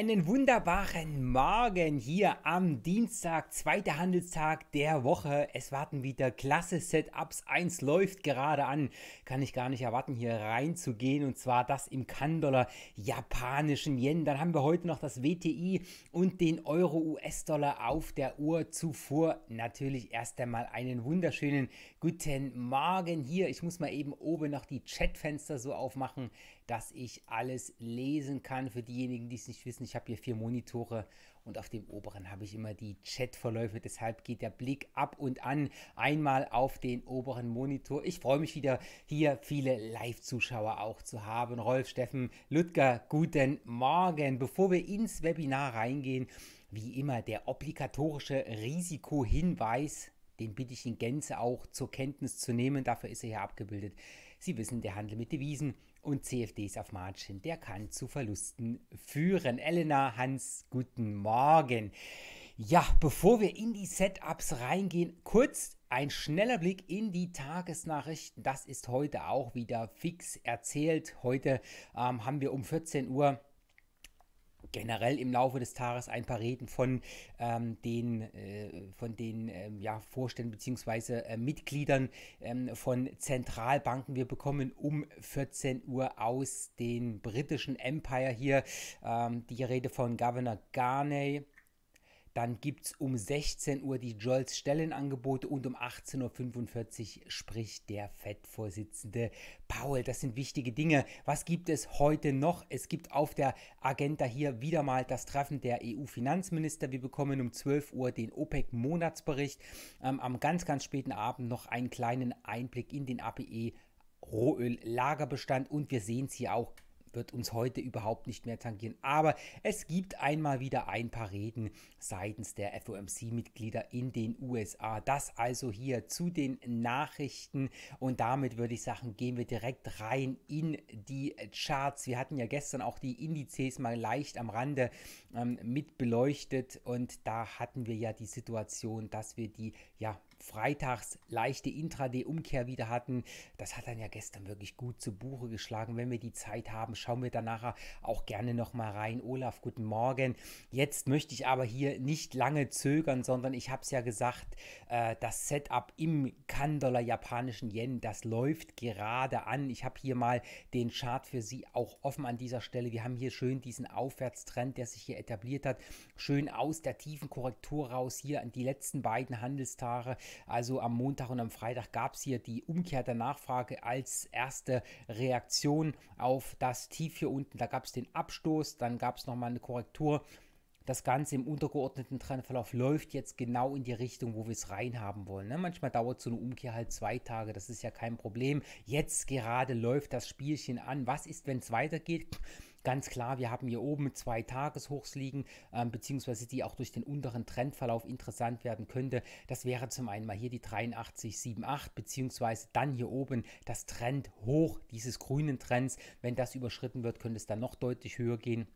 Einen wunderbaren Morgen hier am Dienstag, zweiter Handelstag der Woche. Es warten wieder klasse Setups. Eins läuft gerade an. Kann ich gar nicht erwarten, hier reinzugehen. Und zwar das im Kan-Dollar, japanischen Yen. Dann haben wir heute noch das WTI und den Euro-US-Dollar auf der Uhr. Zuvor natürlich erst einmal einen wunderschönen guten Morgen hier. Ich muss mal eben oben noch die Chatfenster so aufmachen dass ich alles lesen kann. Für diejenigen, die es nicht wissen, ich habe hier vier Monitore und auf dem oberen habe ich immer die Chatverläufe. Deshalb geht der Blick ab und an einmal auf den oberen Monitor. Ich freue mich wieder, hier viele Live-Zuschauer auch zu haben. Rolf, Steffen, Ludger, guten Morgen. Bevor wir ins Webinar reingehen, wie immer der obligatorische Risikohinweis den bitte ich in Gänze auch zur Kenntnis zu nehmen. Dafür ist er hier abgebildet. Sie wissen, der Handel mit Devisen und CFDs auf Margin, der kann zu Verlusten führen. Elena, Hans, guten Morgen. Ja, bevor wir in die Setups reingehen, kurz ein schneller Blick in die Tagesnachrichten. Das ist heute auch wieder fix erzählt. Heute ähm, haben wir um 14 Uhr generell im Laufe des Tages ein paar Reden von ähm, den, äh, von den ähm, ja, Vorständen bzw. Äh, Mitgliedern ähm, von Zentralbanken. Wir bekommen um 14 Uhr aus dem britischen Empire hier ähm, die Rede von Governor Garney. Dann gibt es um 16 Uhr die Jolls Stellenangebote und um 18.45 Uhr spricht der FED-Vorsitzende Paul. Das sind wichtige Dinge. Was gibt es heute noch? Es gibt auf der Agenda hier wieder mal das Treffen der EU-Finanzminister. Wir bekommen um 12 Uhr den OPEC-Monatsbericht. Ähm, am ganz, ganz späten Abend noch einen kleinen Einblick in den APE. Rohöl-Lagerbestand und wir sehen es hier auch wird uns heute überhaupt nicht mehr tangieren. Aber es gibt einmal wieder ein paar Reden seitens der FOMC-Mitglieder in den USA. Das also hier zu den Nachrichten. Und damit würde ich sagen, gehen wir direkt rein in die Charts. Wir hatten ja gestern auch die Indizes mal leicht am Rande ähm, mit beleuchtet. Und da hatten wir ja die Situation, dass wir die ja, freitags leichte Intraday-Umkehr wieder hatten. Das hat dann ja gestern wirklich gut zu Buche geschlagen. Wenn wir die Zeit haben, schauen wir da nachher auch gerne nochmal rein. Olaf, guten Morgen. Jetzt möchte ich aber hier nicht lange zögern, sondern ich habe es ja gesagt, äh, das Setup im kan japanischen Yen, das läuft gerade an. Ich habe hier mal den Chart für Sie auch offen an dieser Stelle. Wir haben hier schön diesen Aufwärtstrend, der sich hier etabliert hat, schön aus der tiefen Korrektur raus hier an die letzten beiden Handelstage, also am Montag und am Freitag gab es hier die Umkehr der Nachfrage als erste Reaktion auf das tief hier unten. Da gab es den Abstoß, dann gab es nochmal eine Korrektur. Das Ganze im untergeordneten Trendverlauf läuft jetzt genau in die Richtung, wo wir es reinhaben wollen. Ne? Manchmal dauert so eine Umkehr halt zwei Tage, das ist ja kein Problem. Jetzt gerade läuft das Spielchen an. Was ist, wenn es weitergeht? Ganz klar, wir haben hier oben zwei Tageshochs liegen, ähm, beziehungsweise die auch durch den unteren Trendverlauf interessant werden könnte. Das wäre zum einen mal hier die 83,78, beziehungsweise dann hier oben das Trend hoch dieses grünen Trends. Wenn das überschritten wird, könnte es dann noch deutlich höher gehen.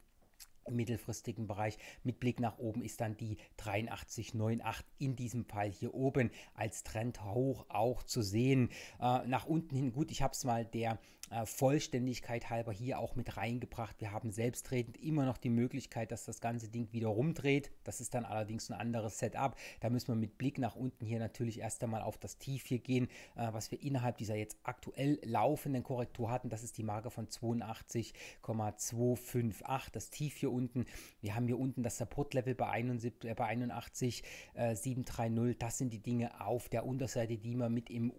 Im mittelfristigen Bereich mit Blick nach oben ist dann die 83,98 in diesem Fall hier oben als Trend hoch auch zu sehen. Äh, nach unten hin, gut, ich habe es mal der äh, Vollständigkeit halber hier auch mit reingebracht. Wir haben selbstredend immer noch die Möglichkeit, dass das ganze Ding wieder rumdreht. Das ist dann allerdings ein anderes Setup. Da müssen wir mit Blick nach unten hier natürlich erst einmal auf das Tief hier gehen, äh, was wir innerhalb dieser jetzt aktuell laufenden Korrektur hatten. Das ist die Marke von 82,258. Das Tief hier unten, wir haben hier unten das Support-Level bei, 71, äh, bei 81, äh, 730. Das sind die Dinge auf der Unterseite, die wir mit im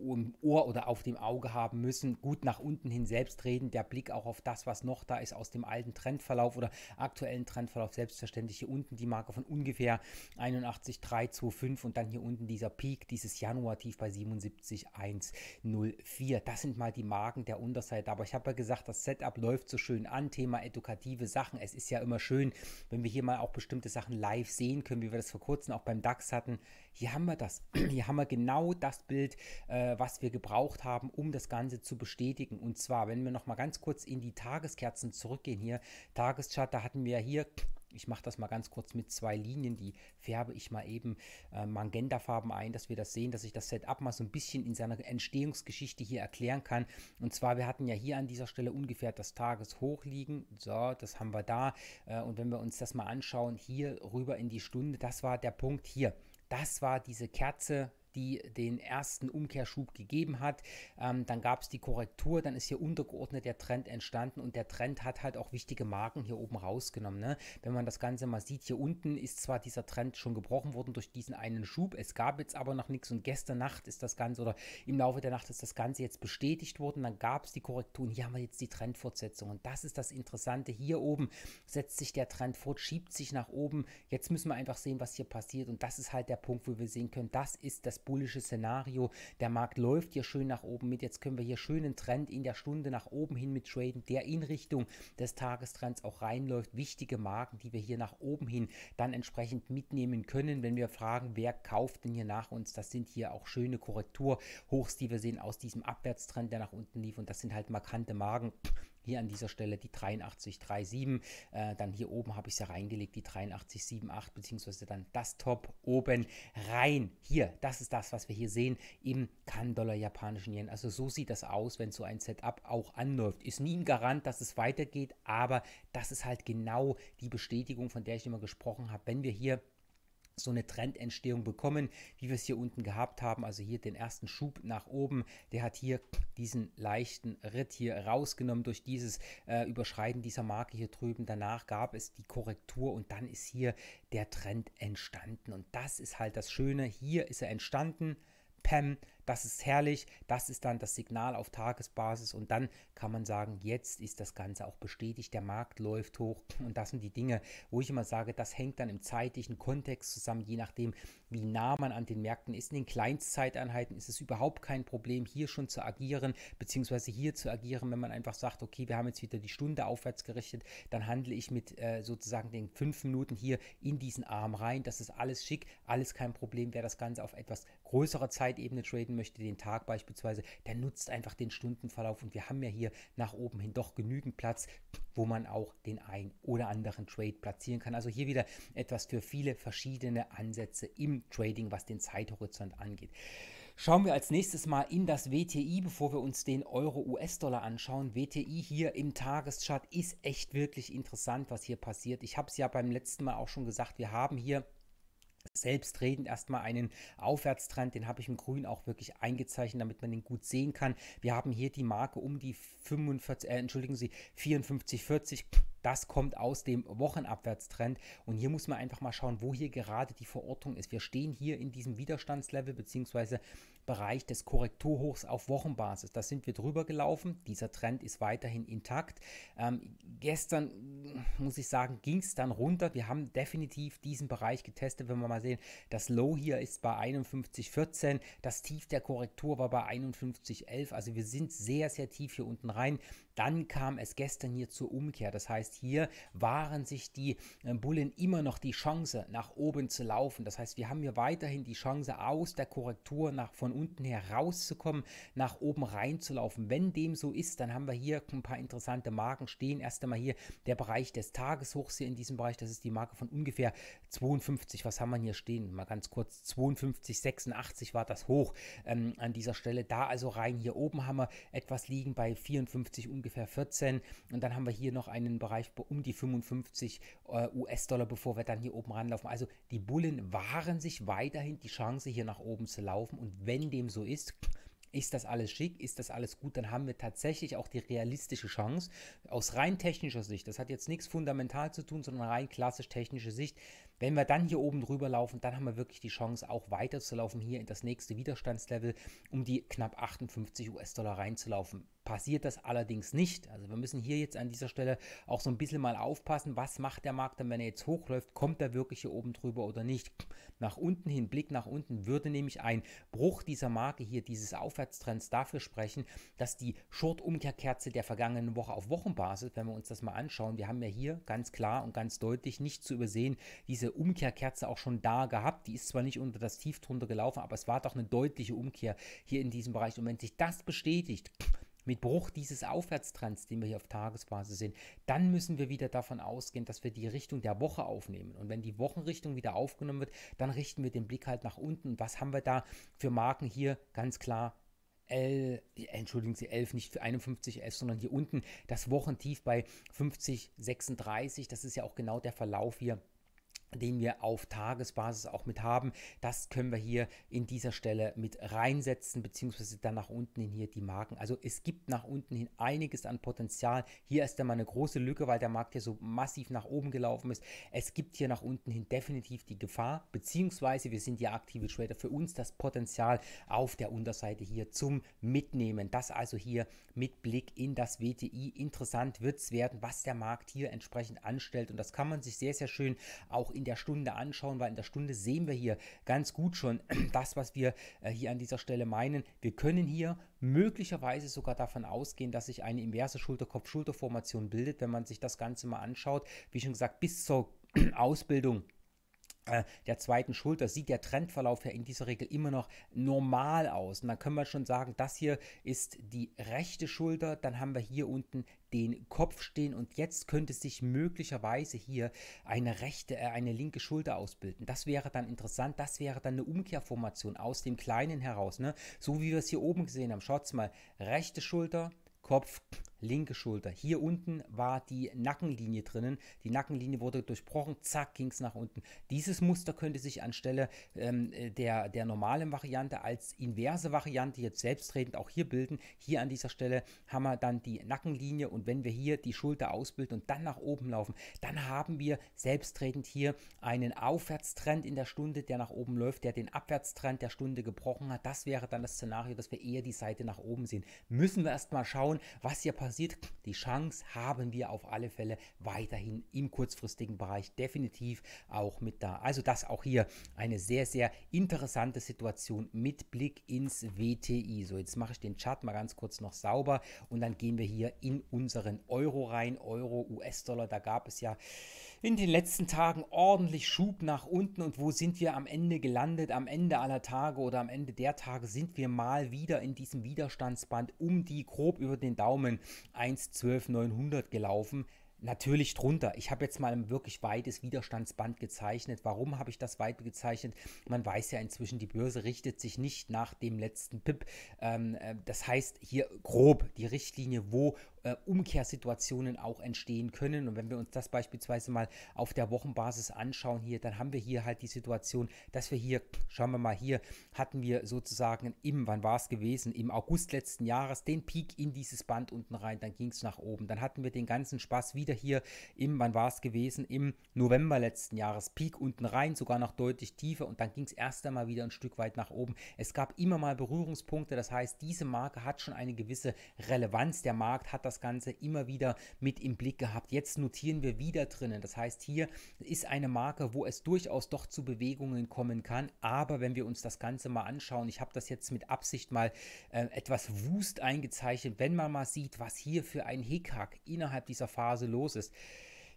Ohr oder auf dem Auge haben müssen. Gut nach unten hin selbst reden, der Blick auch auf das, was noch da ist aus dem alten Trendverlauf oder aktuellen Trendverlauf. Selbstverständlich hier unten die Marke von ungefähr 81,325 und dann hier unten dieser Peak, dieses Januar-Tief bei 77,104. Das sind mal die Marken der Unterseite. Aber ich habe ja gesagt, das Setup läuft so schön an, Thema edukative Sachen. Es ist ja immer schön, wenn wir hier mal auch bestimmte Sachen live sehen können, wie wir das vor kurzem auch beim DAX hatten. Hier haben wir das. Hier haben wir genau das Bild, äh, was wir gebraucht haben, um das Ganze zu bestätigen. Und zwar, wenn wir nochmal ganz kurz in die Tageskerzen zurückgehen hier, Tageschart, da hatten wir hier ich mache das mal ganz kurz mit zwei Linien, die färbe ich mal eben äh, Magentafarben ein, dass wir das sehen, dass ich das Setup mal so ein bisschen in seiner Entstehungsgeschichte hier erklären kann. Und zwar, wir hatten ja hier an dieser Stelle ungefähr das Tageshoch liegen. So, das haben wir da. Äh, und wenn wir uns das mal anschauen, hier rüber in die Stunde, das war der Punkt hier. Das war diese Kerze die den ersten Umkehrschub gegeben hat. Ähm, dann gab es die Korrektur, dann ist hier untergeordnet der Trend entstanden und der Trend hat halt auch wichtige Marken hier oben rausgenommen. Ne? Wenn man das Ganze mal sieht, hier unten ist zwar dieser Trend schon gebrochen worden durch diesen einen Schub, es gab jetzt aber noch nichts und gestern Nacht ist das Ganze oder im Laufe der Nacht ist das Ganze jetzt bestätigt worden, dann gab es die Korrektur und hier haben wir jetzt die Trendfortsetzung und das ist das Interessante. Hier oben setzt sich der Trend fort, schiebt sich nach oben. Jetzt müssen wir einfach sehen, was hier passiert und das ist halt der Punkt, wo wir sehen können, das ist das bullische Szenario, der Markt läuft hier schön nach oben mit, jetzt können wir hier schönen Trend in der Stunde nach oben hin mit traden, der in Richtung des Tagestrends auch reinläuft. Wichtige Marken, die wir hier nach oben hin dann entsprechend mitnehmen können, wenn wir fragen, wer kauft denn hier nach uns. Das sind hier auch schöne Korrekturhochs, die wir sehen aus diesem Abwärtstrend, der nach unten lief und das sind halt markante Marken hier an dieser Stelle die 8337. Äh, dann hier oben habe ich es ja reingelegt, die 8378, beziehungsweise dann das Top oben rein. Hier, das ist das, was wir hier sehen im Kan-Dollar japanischen Yen. Also so sieht das aus, wenn so ein Setup auch anläuft. Ist nie ein Garant, dass es weitergeht, aber das ist halt genau die Bestätigung, von der ich immer gesprochen habe. Wenn wir hier so eine Trendentstehung bekommen, wie wir es hier unten gehabt haben. Also hier den ersten Schub nach oben. Der hat hier diesen leichten Ritt hier rausgenommen durch dieses äh, Überschreiten dieser Marke hier drüben. Danach gab es die Korrektur und dann ist hier der Trend entstanden. Und das ist halt das Schöne. Hier ist er entstanden. Pam, das ist herrlich, das ist dann das Signal auf Tagesbasis und dann kann man sagen, jetzt ist das Ganze auch bestätigt, der Markt läuft hoch und das sind die Dinge, wo ich immer sage, das hängt dann im zeitlichen Kontext zusammen, je nachdem, wie nah man an den Märkten ist. In den Kleinstzeiteinheiten ist es überhaupt kein Problem, hier schon zu agieren, beziehungsweise hier zu agieren, wenn man einfach sagt, okay, wir haben jetzt wieder die Stunde aufwärts gerichtet, dann handle ich mit äh, sozusagen den fünf Minuten hier in diesen Arm rein. Das ist alles schick, alles kein Problem. Wer das Ganze auf etwas größerer Zeitebene traden gestalten möchte, den Tag beispielsweise, der nutzt einfach den Stundenverlauf und wir haben ja hier nach oben hin doch genügend Platz, wo man auch den ein oder anderen Trade platzieren kann. Also hier wieder etwas für viele verschiedene Ansätze im Trading, was den Zeithorizont angeht. Schauen wir als nächstes mal in das WTI, bevor wir uns den Euro-US-Dollar anschauen. WTI hier im Tageschart ist echt wirklich interessant, was hier passiert. Ich habe es ja beim letzten Mal auch schon gesagt, wir haben hier selbstredend erstmal einen Aufwärtstrend, den habe ich im Grün auch wirklich eingezeichnet, damit man den gut sehen kann. Wir haben hier die Marke um die 45, äh, entschuldigen Sie, 54,40. Das kommt aus dem Wochenabwärtstrend. Und hier muss man einfach mal schauen, wo hier gerade die Verortung ist. Wir stehen hier in diesem Widerstandslevel, beziehungsweise Bereich des Korrekturhochs auf Wochenbasis. Da sind wir drüber gelaufen. Dieser Trend ist weiterhin intakt. Ähm, gestern, muss ich sagen, ging es dann runter. Wir haben definitiv diesen Bereich getestet. Wenn wir mal sehen, das Low hier ist bei 51,14. Das Tief der Korrektur war bei 51,11. Also wir sind sehr, sehr tief hier unten rein. Dann kam es gestern hier zur Umkehr. Das heißt, hier waren sich die ähm, Bullen immer noch die Chance, nach oben zu laufen. Das heißt, wir haben hier weiterhin die Chance, aus der Korrektur nach von unten herauszukommen, nach oben reinzulaufen. Wenn dem so ist, dann haben wir hier ein paar interessante Marken stehen. Erst einmal hier der Bereich des Tageshochs hier in diesem Bereich, das ist die Marke von ungefähr 52. Was haben wir hier stehen? Mal ganz kurz, 52, 86 war das hoch ähm, an dieser Stelle. Da also rein, hier oben haben wir etwas liegen bei 54, ungefähr 14. Und dann haben wir hier noch einen Bereich um die 55 äh, US-Dollar, bevor wir dann hier oben ranlaufen. Also die Bullen wahren sich weiterhin die Chance, hier nach oben zu laufen. Und wenn wenn dem so ist, ist das alles schick, ist das alles gut, dann haben wir tatsächlich auch die realistische Chance aus rein technischer Sicht. Das hat jetzt nichts fundamental zu tun, sondern rein klassisch technische Sicht. Wenn wir dann hier oben drüber laufen, dann haben wir wirklich die Chance, auch weiterzulaufen, hier in das nächste Widerstandslevel, um die knapp 58 US-Dollar reinzulaufen passiert das allerdings nicht. Also wir müssen hier jetzt an dieser Stelle auch so ein bisschen mal aufpassen, was macht der Markt dann, wenn er jetzt hochläuft, kommt er wirklich hier oben drüber oder nicht. Nach unten hin, Blick nach unten, würde nämlich ein Bruch dieser Marke hier, dieses Aufwärtstrends dafür sprechen, dass die Short-Umkehrkerze der vergangenen Woche auf Wochenbasis, wenn wir uns das mal anschauen, wir haben ja hier ganz klar und ganz deutlich nicht zu übersehen, diese Umkehrkerze auch schon da gehabt. Die ist zwar nicht unter das Tief drunter gelaufen, aber es war doch eine deutliche Umkehr hier in diesem Bereich. Und wenn sich das bestätigt, mit Bruch dieses Aufwärtstrends, den wir hier auf Tagesbasis sehen, dann müssen wir wieder davon ausgehen, dass wir die Richtung der Woche aufnehmen. Und wenn die Wochenrichtung wieder aufgenommen wird, dann richten wir den Blick halt nach unten. Und was haben wir da für Marken hier? Ganz klar L, entschuldigen Sie, 11, nicht für 51F, sondern hier unten das Wochentief bei 50, 36. Das ist ja auch genau der Verlauf hier den wir auf Tagesbasis auch mit haben. Das können wir hier in dieser Stelle mit reinsetzen, beziehungsweise dann nach unten hin hier die Marken. Also es gibt nach unten hin einiges an Potenzial. Hier ist dann mal eine große Lücke, weil der Markt hier so massiv nach oben gelaufen ist. Es gibt hier nach unten hin definitiv die Gefahr, beziehungsweise wir sind ja aktive Trader, für uns das Potenzial auf der Unterseite hier zum Mitnehmen. Das also hier mit Blick in das WTI. Interessant wird es werden, was der Markt hier entsprechend anstellt und das kann man sich sehr, sehr schön auch in der Stunde anschauen, weil in der Stunde sehen wir hier ganz gut schon das, was wir äh, hier an dieser Stelle meinen. Wir können hier möglicherweise sogar davon ausgehen, dass sich eine inverse Schulterkopf-Schulterformation bildet, wenn man sich das Ganze mal anschaut. Wie schon gesagt, bis zur Ausbildung äh, der zweiten Schulter sieht der Trendverlauf ja in dieser Regel immer noch normal aus. Und dann können wir schon sagen, das hier ist die rechte Schulter, dann haben wir hier unten den Kopf stehen und jetzt könnte sich möglicherweise hier eine rechte, äh, eine linke Schulter ausbilden. Das wäre dann interessant, das wäre dann eine Umkehrformation aus dem Kleinen heraus, ne? So wie wir es hier oben gesehen haben. Schaut mal, rechte Schulter, Kopf, linke Schulter. Hier unten war die Nackenlinie drinnen. Die Nackenlinie wurde durchbrochen, zack, ging es nach unten. Dieses Muster könnte sich anstelle ähm, äh, der, der normalen Variante als inverse Variante jetzt selbstredend auch hier bilden. Hier an dieser Stelle haben wir dann die Nackenlinie und wenn wir hier die Schulter ausbilden und dann nach oben laufen, dann haben wir selbstredend hier einen Aufwärtstrend in der Stunde, der nach oben läuft, der den Abwärtstrend der Stunde gebrochen hat. Das wäre dann das Szenario, dass wir eher die Seite nach oben sehen. Müssen wir erstmal schauen, was hier passiert passiert. Die Chance haben wir auf alle Fälle weiterhin im kurzfristigen Bereich definitiv auch mit da. Also das auch hier eine sehr, sehr interessante Situation mit Blick ins WTI. So, jetzt mache ich den Chart mal ganz kurz noch sauber und dann gehen wir hier in unseren Euro rein. Euro, US-Dollar, da gab es ja in den letzten Tagen ordentlich Schub nach unten und wo sind wir am Ende gelandet? Am Ende aller Tage oder am Ende der Tage sind wir mal wieder in diesem Widerstandsband um die grob über den Daumen 1.12.900 gelaufen. Natürlich drunter. Ich habe jetzt mal ein wirklich weites Widerstandsband gezeichnet. Warum habe ich das weit gezeichnet? Man weiß ja inzwischen, die Börse richtet sich nicht nach dem letzten Pip. Ähm, äh, das heißt hier grob die Richtlinie, wo äh, Umkehrsituationen auch entstehen können. Und wenn wir uns das beispielsweise mal auf der Wochenbasis anschauen hier, dann haben wir hier halt die Situation, dass wir hier, schauen wir mal hier, hatten wir sozusagen im, wann war es gewesen, im August letzten Jahres den Peak in dieses Band unten rein, dann ging es nach oben. Dann hatten wir den ganzen Spaß wieder hier im, wann war es gewesen, im November letzten Jahres Peak unten rein, sogar noch deutlich tiefer und dann ging es erst einmal wieder ein Stück weit nach oben. Es gab immer mal Berührungspunkte, das heißt, diese Marke hat schon eine gewisse Relevanz. Der Markt hat das das Ganze immer wieder mit im Blick gehabt. Jetzt notieren wir wieder drinnen. Das heißt, hier ist eine Marke, wo es durchaus doch zu Bewegungen kommen kann. Aber wenn wir uns das Ganze mal anschauen, ich habe das jetzt mit Absicht mal äh, etwas wust eingezeichnet, wenn man mal sieht, was hier für ein Hickhack innerhalb dieser Phase los ist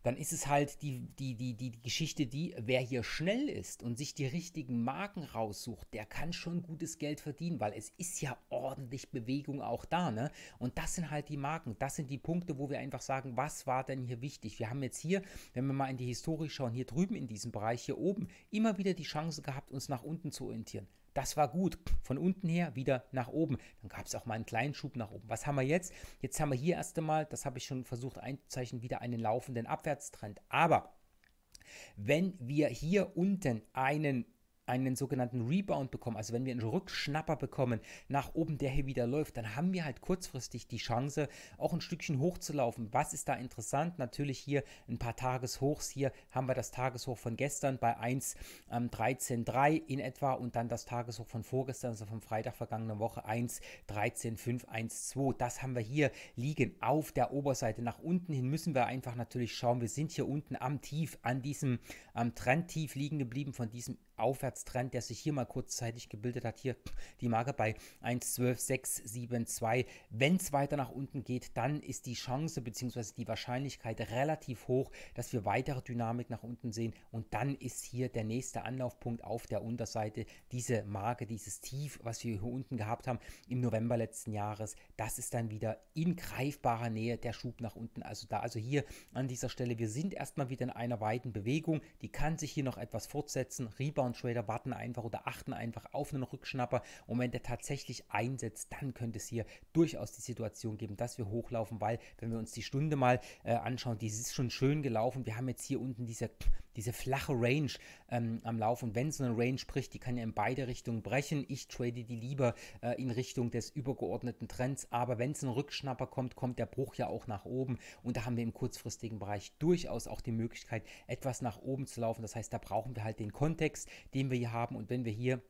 dann ist es halt die, die, die, die, die Geschichte, die, wer hier schnell ist und sich die richtigen Marken raussucht, der kann schon gutes Geld verdienen, weil es ist ja ordentlich Bewegung auch da, ne? Und das sind halt die Marken, das sind die Punkte, wo wir einfach sagen, was war denn hier wichtig? Wir haben jetzt hier, wenn wir mal in die Historie schauen, hier drüben in diesem Bereich, hier oben, immer wieder die Chance gehabt, uns nach unten zu orientieren. Das war gut. Von unten her wieder nach oben. Dann gab es auch mal einen kleinen Schub nach oben. Was haben wir jetzt? Jetzt haben wir hier erst einmal, das habe ich schon versucht einzuzeichnen, wieder einen laufenden Abwärtstrend. Aber wenn wir hier unten einen einen sogenannten Rebound bekommen, also wenn wir einen Rückschnapper bekommen nach oben, der hier wieder läuft, dann haben wir halt kurzfristig die Chance, auch ein Stückchen hochzulaufen. Was ist da interessant? Natürlich hier ein paar Tageshochs. Hier haben wir das Tageshoch von gestern bei 1,133 ähm, in etwa und dann das Tageshoch von vorgestern, also vom Freitag vergangene Woche 1,13512. Das haben wir hier liegen auf der Oberseite. Nach unten hin müssen wir einfach natürlich schauen. Wir sind hier unten am Tief, an diesem am Trendtief liegen geblieben von diesem Aufwärtstrend, der sich hier mal kurzzeitig gebildet hat. Hier die Marke bei 1,12,672. Wenn es weiter nach unten geht, dann ist die Chance bzw. die Wahrscheinlichkeit relativ hoch, dass wir weitere Dynamik nach unten sehen. Und dann ist hier der nächste Anlaufpunkt auf der Unterseite. Diese Marke, dieses Tief, was wir hier unten gehabt haben im November letzten Jahres, das ist dann wieder in greifbarer Nähe der Schub nach unten. Also da, also hier an dieser Stelle, wir sind erstmal wieder in einer weiten Bewegung. Die kann sich hier noch etwas fortsetzen. Rebound Trader warten einfach oder achten einfach auf einen Rückschnapper und wenn der tatsächlich einsetzt, dann könnte es hier durchaus die Situation geben, dass wir hochlaufen, weil wenn wir uns die Stunde mal äh, anschauen, die ist schon schön gelaufen. Wir haben jetzt hier unten diese diese flache Range ähm, am Lauf. Und wenn so eine Range bricht, die kann ja in beide Richtungen brechen. Ich trade die lieber äh, in Richtung des übergeordneten Trends. Aber wenn es ein Rückschnapper kommt, kommt der Bruch ja auch nach oben. Und da haben wir im kurzfristigen Bereich durchaus auch die Möglichkeit, etwas nach oben zu laufen. Das heißt, da brauchen wir halt den Kontext, den wir hier haben. Und wenn wir hier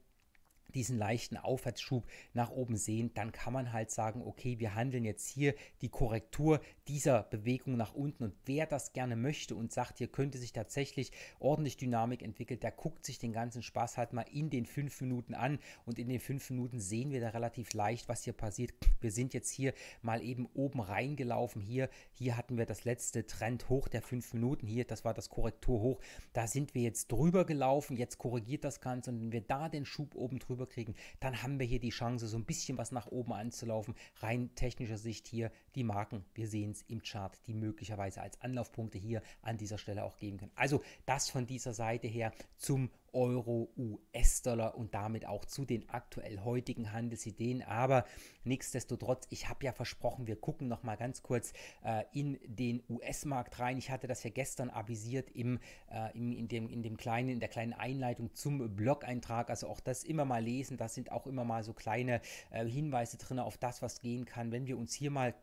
diesen leichten Aufwärtsschub nach oben sehen, dann kann man halt sagen, okay, wir handeln jetzt hier die Korrektur dieser Bewegung nach unten und wer das gerne möchte und sagt, hier könnte sich tatsächlich ordentlich Dynamik entwickeln, der guckt sich den ganzen Spaß halt mal in den fünf Minuten an und in den fünf Minuten sehen wir da relativ leicht, was hier passiert. Wir sind jetzt hier mal eben oben reingelaufen, hier, hier hatten wir das letzte Trend hoch der fünf Minuten, hier, das war das Korrektur hoch, da sind wir jetzt drüber gelaufen, jetzt korrigiert das Ganze und wenn wir da den Schub oben drüber rüberkriegen, dann haben wir hier die Chance, so ein bisschen was nach oben anzulaufen. Rein technischer Sicht hier die Marken, wir sehen es im Chart, die möglicherweise als Anlaufpunkte hier an dieser Stelle auch geben können. Also das von dieser Seite her zum Euro, US-Dollar und damit auch zu den aktuell heutigen Handelsideen. Aber nichtsdestotrotz, ich habe ja versprochen, wir gucken noch mal ganz kurz äh, in den US-Markt rein. Ich hatte das ja gestern avisiert im, äh, im, in, dem, in, dem kleinen, in der kleinen Einleitung zum Blog-Eintrag. Also auch das immer mal lesen. Da sind auch immer mal so kleine äh, Hinweise drin auf das, was gehen kann. Wenn wir uns hier mal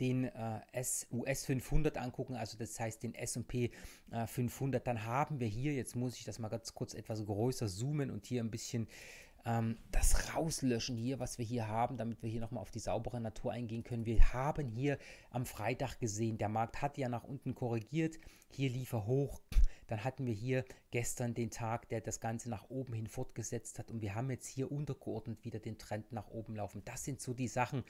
den US äh, 500 angucken, also das heißt den S&P 500, äh, dann haben wir hier, jetzt muss ich das mal ganz kurz etwas größer zoomen und hier ein bisschen ähm, das rauslöschen hier, was wir hier haben, damit wir hier nochmal auf die saubere Natur eingehen können. Wir haben hier am Freitag gesehen, der Markt hat ja nach unten korrigiert, hier lief er hoch. Dann hatten wir hier gestern den Tag, der das Ganze nach oben hin fortgesetzt hat und wir haben jetzt hier untergeordnet wieder den Trend nach oben laufen. Das sind so die Sachen,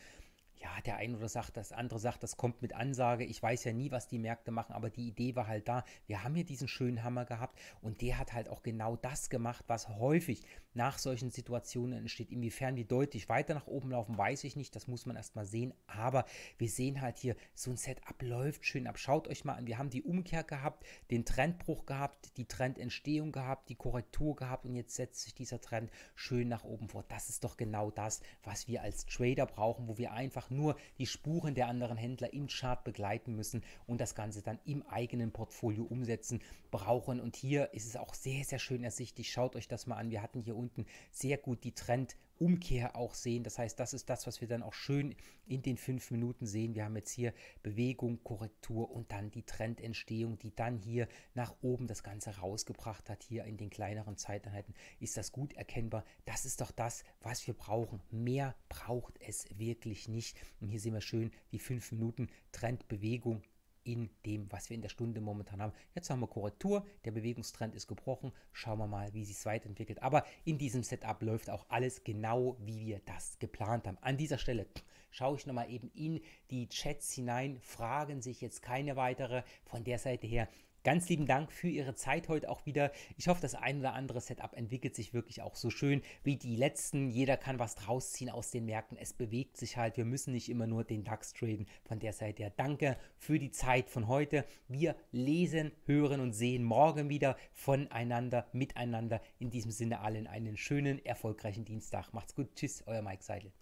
ja, der eine oder sagt, das andere sagt, das kommt mit Ansage. Ich weiß ja nie, was die Märkte machen, aber die Idee war halt da. Wir haben hier diesen schönen Hammer gehabt und der hat halt auch genau das gemacht, was häufig nach solchen Situationen entsteht. Inwiefern die deutlich weiter nach oben laufen, weiß ich nicht. Das muss man erstmal sehen. Aber wir sehen halt hier, so ein Setup läuft schön ab. Schaut euch mal an. Wir haben die Umkehr gehabt, den Trendbruch gehabt, die Trendentstehung gehabt, die Korrektur gehabt und jetzt setzt sich dieser Trend schön nach oben vor. Das ist doch genau das, was wir als Trader brauchen, wo wir einfach nur nur die Spuren der anderen Händler im Chart begleiten müssen und das Ganze dann im eigenen Portfolio umsetzen brauchen. Und hier ist es auch sehr, sehr schön ersichtlich. Schaut euch das mal an. Wir hatten hier unten sehr gut die Trend- Umkehr auch sehen. Das heißt, das ist das, was wir dann auch schön in den fünf Minuten sehen. Wir haben jetzt hier Bewegung, Korrektur und dann die Trendentstehung, die dann hier nach oben das Ganze rausgebracht hat. Hier in den kleineren Zeiteinheiten ist das gut erkennbar. Das ist doch das, was wir brauchen. Mehr braucht es wirklich nicht. Und hier sehen wir schön die fünf Minuten Trendbewegung, in dem, was wir in der Stunde momentan haben. Jetzt haben wir Korrektur, der Bewegungstrend ist gebrochen. Schauen wir mal, wie sich es weiterentwickelt. Aber in diesem Setup läuft auch alles genau, wie wir das geplant haben. An dieser Stelle schaue ich nochmal eben in die Chats hinein, fragen sich jetzt keine weitere von der Seite her. Ganz lieben Dank für Ihre Zeit heute auch wieder. Ich hoffe, das ein oder andere Setup entwickelt sich wirklich auch so schön wie die letzten. Jeder kann was draus ziehen aus den Märkten. Es bewegt sich halt. Wir müssen nicht immer nur den DAX traden. Von der Seite her danke für die Zeit von heute. Wir lesen, hören und sehen morgen wieder voneinander, miteinander. In diesem Sinne allen einen schönen, erfolgreichen Dienstag. Macht's gut. Tschüss, euer Mike Seidel.